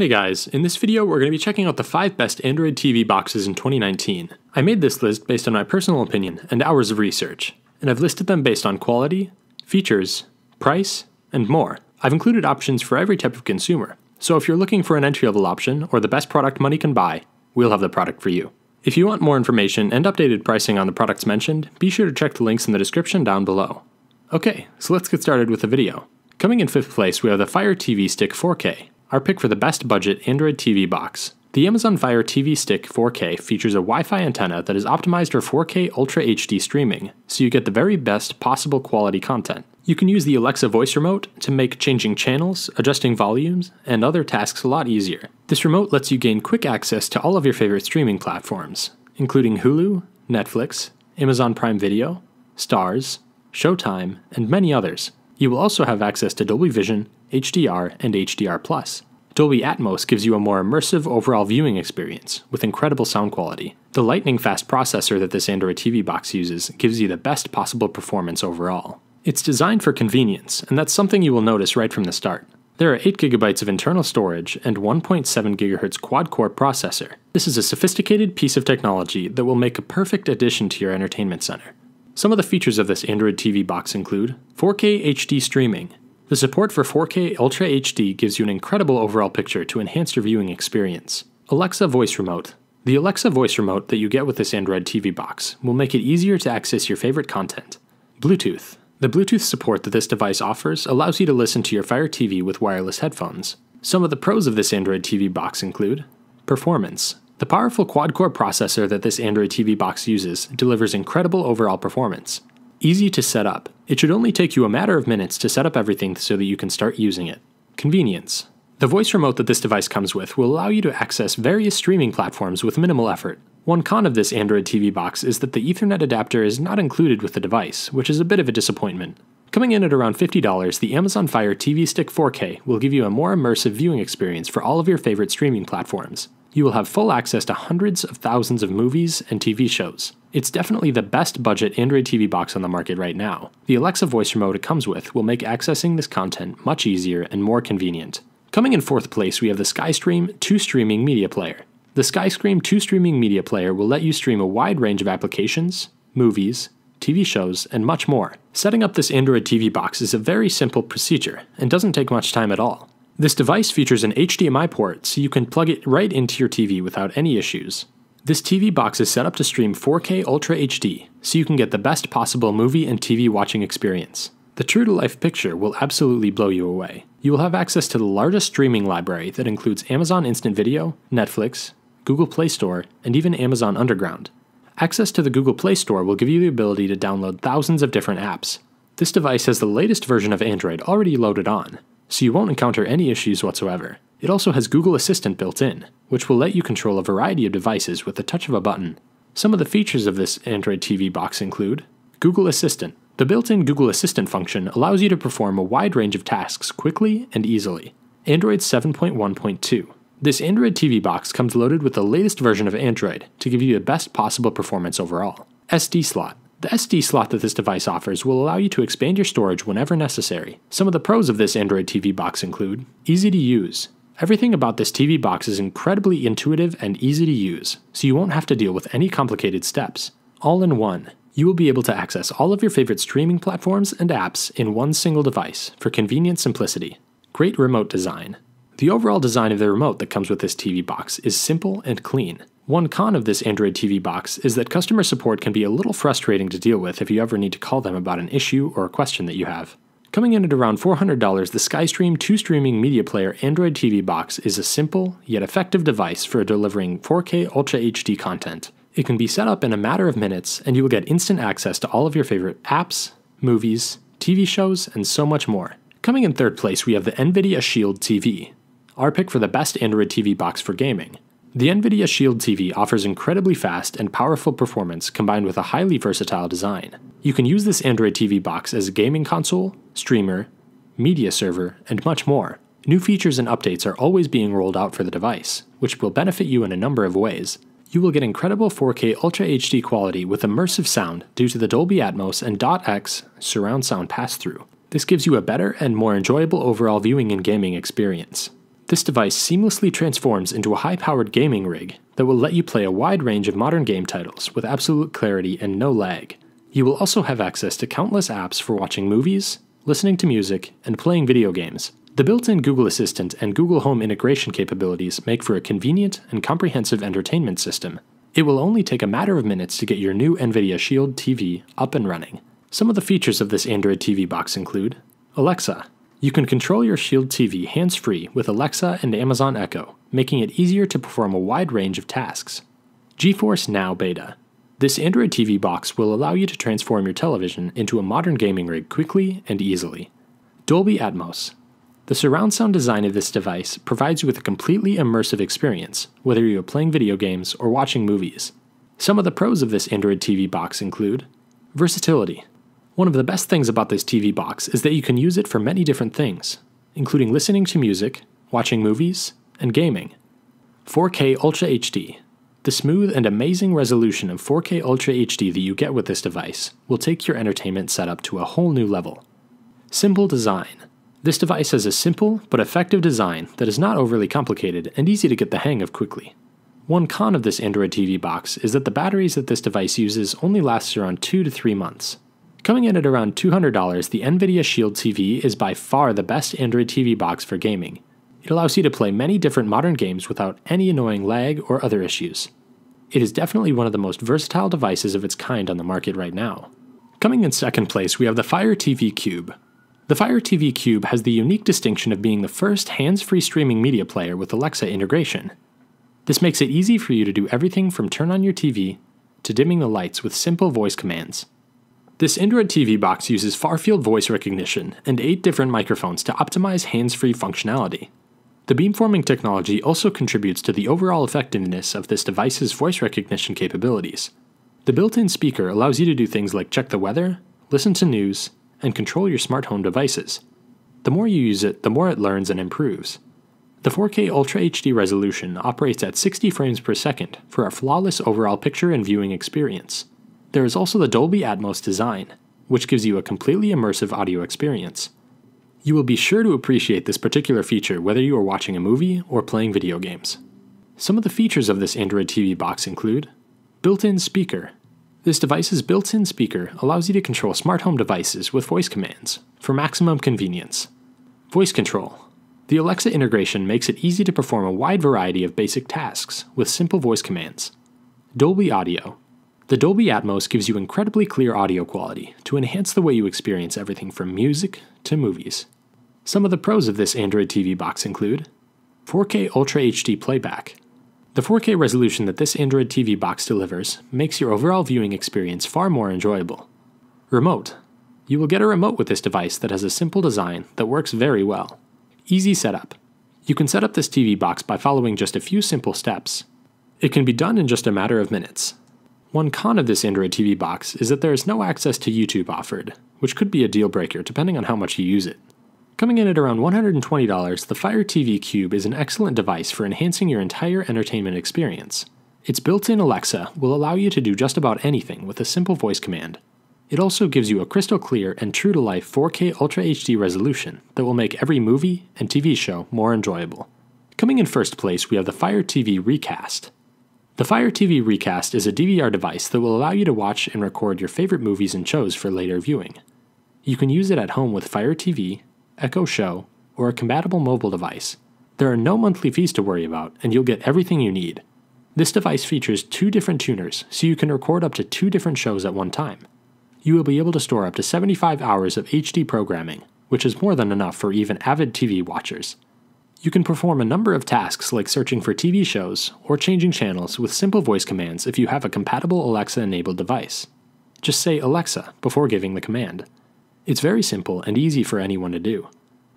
Hey guys, in this video we're going to be checking out the 5 best Android TV boxes in 2019. I made this list based on my personal opinion and hours of research, and I've listed them based on quality, features, price, and more. I've included options for every type of consumer, so if you're looking for an entry-level option or the best product money can buy, we'll have the product for you. If you want more information and updated pricing on the products mentioned, be sure to check the links in the description down below. Okay, so let's get started with the video. Coming in 5th place we have the Fire TV Stick 4K our pick for the best budget Android TV box. The Amazon Fire TV Stick 4K features a Wi Fi antenna that is optimized for 4K Ultra HD streaming, so you get the very best possible quality content. You can use the Alexa voice remote to make changing channels, adjusting volumes, and other tasks a lot easier. This remote lets you gain quick access to all of your favorite streaming platforms, including Hulu, Netflix, Amazon Prime Video, Stars, Showtime, and many others. You will also have access to Dolby Vision, HDR, and HDR. Dolby Atmos gives you a more immersive overall viewing experience with incredible sound quality. The lightning fast processor that this Android TV box uses gives you the best possible performance overall. It's designed for convenience, and that's something you will notice right from the start. There are 8GB of internal storage and 1.7GHz quad core processor. This is a sophisticated piece of technology that will make a perfect addition to your entertainment center. Some of the features of this Android TV box include 4K HD streaming, the support for 4K Ultra HD gives you an incredible overall picture to enhance your viewing experience. Alexa Voice Remote The Alexa Voice Remote that you get with this Android TV box will make it easier to access your favorite content. Bluetooth The Bluetooth support that this device offers allows you to listen to your Fire TV with wireless headphones. Some of the pros of this Android TV box include Performance the powerful quad-core processor that this Android TV box uses delivers incredible overall performance. Easy to set up. It should only take you a matter of minutes to set up everything so that you can start using it. Convenience. The voice remote that this device comes with will allow you to access various streaming platforms with minimal effort. One con of this Android TV box is that the Ethernet adapter is not included with the device, which is a bit of a disappointment. Coming in at around $50, the Amazon Fire TV Stick 4K will give you a more immersive viewing experience for all of your favorite streaming platforms. You will have full access to hundreds of thousands of movies and TV shows. It's definitely the best budget Android TV box on the market right now. The Alexa voice remote it comes with will make accessing this content much easier and more convenient. Coming in fourth place, we have the SkyStream 2 Streaming Media Player. The SkyStream 2 Streaming Media Player will let you stream a wide range of applications, movies, TV shows, and much more. Setting up this Android TV box is a very simple procedure and doesn't take much time at all. This device features an HDMI port so you can plug it right into your TV without any issues. This TV box is set up to stream 4K Ultra HD so you can get the best possible movie and TV watching experience. The true to life picture will absolutely blow you away. You will have access to the largest streaming library that includes Amazon Instant Video, Netflix, Google Play Store, and even Amazon Underground. Access to the Google Play Store will give you the ability to download thousands of different apps. This device has the latest version of Android already loaded on, so you won't encounter any issues whatsoever. It also has Google Assistant built in, which will let you control a variety of devices with the touch of a button. Some of the features of this Android TV box include Google Assistant. The built-in Google Assistant function allows you to perform a wide range of tasks quickly and easily. Android 7.1.2 this Android TV box comes loaded with the latest version of Android to give you the best possible performance overall. SD slot. The SD slot that this device offers will allow you to expand your storage whenever necessary. Some of the pros of this Android TV box include easy to use. Everything about this TV box is incredibly intuitive and easy to use, so you won't have to deal with any complicated steps. All in one, you will be able to access all of your favorite streaming platforms and apps in one single device for convenient simplicity. Great remote design. The overall design of the remote that comes with this TV box is simple and clean. One con of this Android TV box is that customer support can be a little frustrating to deal with if you ever need to call them about an issue or a question that you have. Coming in at around $400, the SkyStream 2 Streaming Media Player Android TV box is a simple, yet effective device for delivering 4K Ultra HD content. It can be set up in a matter of minutes, and you will get instant access to all of your favorite apps, movies, TV shows, and so much more. Coming in third place, we have the NVIDIA Shield TV our pick for the best Android TV box for gaming. The NVIDIA Shield TV offers incredibly fast and powerful performance combined with a highly versatile design. You can use this Android TV box as a gaming console, streamer, media server, and much more. New features and updates are always being rolled out for the device, which will benefit you in a number of ways. You will get incredible 4K Ultra HD quality with immersive sound due to the Dolby Atmos and .X surround sound pass-through. This gives you a better and more enjoyable overall viewing and gaming experience. This device seamlessly transforms into a high-powered gaming rig that will let you play a wide range of modern game titles with absolute clarity and no lag. You will also have access to countless apps for watching movies, listening to music, and playing video games. The built-in Google Assistant and Google Home integration capabilities make for a convenient and comprehensive entertainment system. It will only take a matter of minutes to get your new NVIDIA Shield TV up and running. Some of the features of this Android TV box include Alexa, you can control your Shield TV hands free with Alexa and Amazon Echo, making it easier to perform a wide range of tasks. GeForce Now Beta This Android TV box will allow you to transform your television into a modern gaming rig quickly and easily. Dolby Atmos The surround sound design of this device provides you with a completely immersive experience, whether you are playing video games or watching movies. Some of the pros of this Android TV box include Versatility one of the best things about this TV box is that you can use it for many different things, including listening to music, watching movies, and gaming. 4K Ultra HD. The smooth and amazing resolution of 4K Ultra HD that you get with this device will take your entertainment setup to a whole new level. Simple design. This device has a simple but effective design that is not overly complicated and easy to get the hang of quickly. One con of this Android TV box is that the batteries that this device uses only lasts around 2 to 3 months, Coming in at around $200, the NVIDIA Shield TV is by far the best Android TV box for gaming. It allows you to play many different modern games without any annoying lag or other issues. It is definitely one of the most versatile devices of its kind on the market right now. Coming in second place, we have the Fire TV Cube. The Fire TV Cube has the unique distinction of being the first hands-free streaming media player with Alexa integration. This makes it easy for you to do everything from turn on your TV to dimming the lights with simple voice commands. This Android TV box uses far-field voice recognition and eight different microphones to optimize hands-free functionality. The beamforming technology also contributes to the overall effectiveness of this device's voice recognition capabilities. The built-in speaker allows you to do things like check the weather, listen to news, and control your smart home devices. The more you use it, the more it learns and improves. The 4K Ultra HD resolution operates at 60 frames per second for a flawless overall picture and viewing experience. There is also the Dolby Atmos design, which gives you a completely immersive audio experience. You will be sure to appreciate this particular feature whether you are watching a movie or playing video games. Some of the features of this Android TV box include built-in speaker. This device's built-in speaker allows you to control smart home devices with voice commands for maximum convenience. Voice control. The Alexa integration makes it easy to perform a wide variety of basic tasks with simple voice commands. Dolby Audio the Dolby Atmos gives you incredibly clear audio quality to enhance the way you experience everything from music to movies. Some of the pros of this Android TV box include 4K Ultra HD playback. The 4K resolution that this Android TV box delivers makes your overall viewing experience far more enjoyable. Remote. You will get a remote with this device that has a simple design that works very well. Easy setup. You can set up this TV box by following just a few simple steps. It can be done in just a matter of minutes, one con of this Android TV box is that there is no access to YouTube offered, which could be a deal breaker depending on how much you use it. Coming in at around $120, the Fire TV Cube is an excellent device for enhancing your entire entertainment experience. Its built-in Alexa will allow you to do just about anything with a simple voice command. It also gives you a crystal clear and true-to-life 4K Ultra HD resolution that will make every movie and TV show more enjoyable. Coming in first place, we have the Fire TV Recast, the Fire TV Recast is a DVR device that will allow you to watch and record your favorite movies and shows for later viewing. You can use it at home with Fire TV, Echo Show, or a compatible mobile device. There are no monthly fees to worry about, and you'll get everything you need. This device features two different tuners, so you can record up to two different shows at one time. You will be able to store up to 75 hours of HD programming, which is more than enough for even avid TV watchers. You can perform a number of tasks like searching for TV shows or changing channels with simple voice commands if you have a compatible Alexa enabled device. Just say Alexa before giving the command. It's very simple and easy for anyone to do.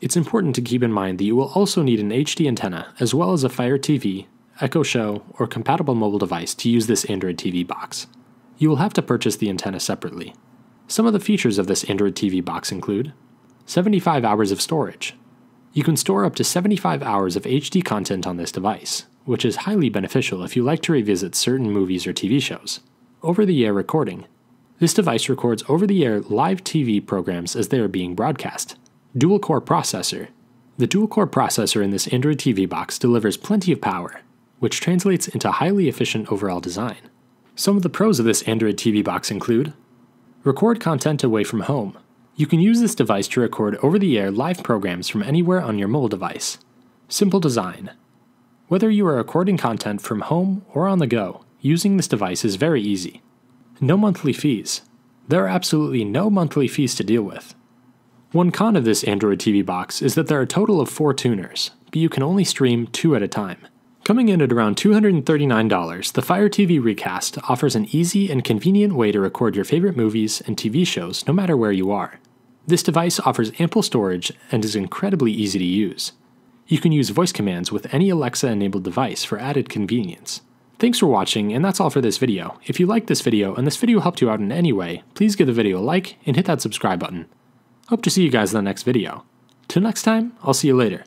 It's important to keep in mind that you will also need an HD antenna as well as a Fire TV, Echo Show, or compatible mobile device to use this Android TV box. You will have to purchase the antenna separately. Some of the features of this Android TV box include 75 hours of storage, you can store up to 75 hours of HD content on this device, which is highly beneficial if you like to revisit certain movies or TV shows. Over the air recording. This device records over the air live TV programs as they are being broadcast. Dual core processor. The dual core processor in this Android TV box delivers plenty of power, which translates into highly efficient overall design. Some of the pros of this Android TV box include Record content away from home. You can use this device to record over the air live programs from anywhere on your mobile device. Simple design. Whether you are recording content from home or on the go, using this device is very easy. No monthly fees. There are absolutely no monthly fees to deal with. One con of this Android TV box is that there are a total of four tuners, but you can only stream two at a time. Coming in at around $239, the Fire TV Recast offers an easy and convenient way to record your favorite movies and TV shows no matter where you are. This device offers ample storage and is incredibly easy to use. You can use voice commands with any Alexa-enabled device for added convenience. Thanks for watching, and that's all for this video. If you liked this video and this video helped you out in any way, please give the video a like and hit that subscribe button. Hope to see you guys in the next video. Till next time, I'll see you later.